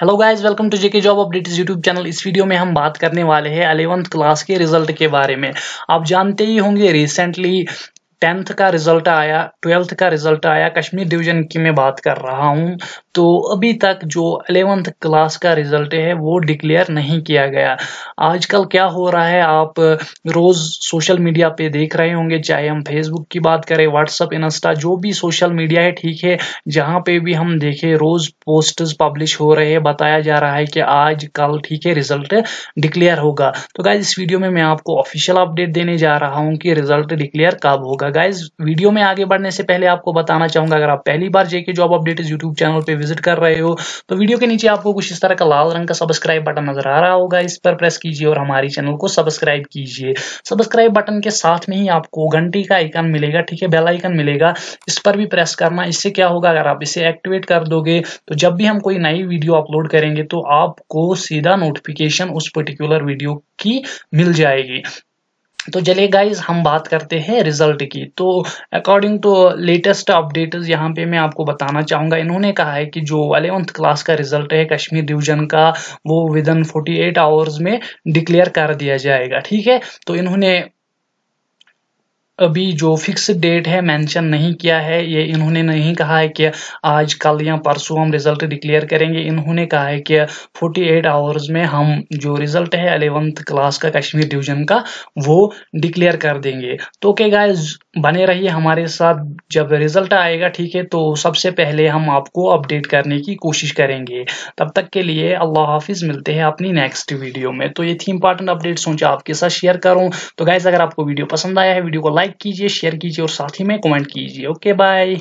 hello guys welcome to JK job updates YouTube channel इस video में हम बात करने वाले हैं अलेवंथ क्लास के रिजल्ट के बारे में आप जानते ही होंगे रिसेंटली टेंथ का रिजल्ट आया ट्वेल्थ का रिजल्ट आया कश्मीर डिवीजन की मैं बात कर रहा हूँ तो अभी तक जो अलेवेंथ क्लास का रिजल्ट है वो डिक्लेयर नहीं किया गया आजकल क्या हो रहा है आप रोज सोशल मीडिया पे देख रहे होंगे चाहे हम फेसबुक की बात करें व्हाट्सअप इंस्टा जो भी सोशल मीडिया है ठीक है जहाँ पे भी हम देखें रोज पोस्टर्स पब्लिश हो रहे हैं बताया जा रहा है कि आज कल ठीक है रिजल्ट डिक्लेयर होगा तो गाय इस वीडियो में मैं आपको ऑफिशियल अपडेट देने जा रहा हूँ कि रिजल्ट डिक्लेयर कब होगा गाइज वीडियो में आगे बढ़ने से पहले आपको बताना चाहूंगा अगर आप पहली बार जेके जॉब अपडेट यूट्यूब चैनल पर विजिट कर रहे हो तो वीडियो के नीचे आपको कुछ इस तरह का लाल रंग का सब्सक्राइब बटन नजर आ रहा होगा इस पर प्रेस कीजिए और हमारे चैनल को सब्सक्राइब कीजिए सब्सक्राइब बटन के साथ में ही आपको घंटी का आइकन मिलेगा ठीक है बेल आइकन मिलेगा इस पर भी प्रेस करना इससे क्या होगा अगर आप इसे एक्टिवेट कर दोगे तो जब भी हम कोई नई वीडियो अपलोड करेंगे तो आपको सीधा नोटिफिकेशन उस पर्टिकुलर वीडियो की मिल जाएगी तो चलिए गाइज हम बात करते हैं रिजल्ट की तो अकॉर्डिंग टू लेटेस्ट अपडेट यहाँ पे मैं आपको बताना चाहूंगा इन्होंने कहा है कि जो अलेवंथ क्लास का रिजल्ट है कश्मीर डिवीजन का वो विद इन 48 आवर्स में डिक्लेयर कर दिया जाएगा ठीक है तो इन्होंने अभी जो फिक्स डेट है मेंशन नहीं किया है ये इन्होंने नहीं कहा है कि आज कल या परसों हम रिजल्ट डिक्लेयर करेंगे इन्होंने कहा है कि 48 आवर्स में हम जो रिजल्ट है अलेवंथ क्लास का कश्मीर डिवीजन का वो डिक्लेयर कर देंगे तो ओके गाइस बने रहिए हमारे साथ जब रिजल्ट आएगा ठीक है तो सबसे पहले हम आपको अपडेट करने की कोशिश करेंगे तब तक के लिए अल्लाह हाफिज मिलते हैं अपनी नेक्स्ट वीडियो में तो ये थी इंपॉर्टेंट अपडेट सोचा आपके साथ शेयर करूं तो गाइज अगर आपको वीडियो पसंद आया है वीडियो को लाइक लाइक कीजिए शेयर कीजिए और साथ ही में कमेंट कीजिए ओके बाय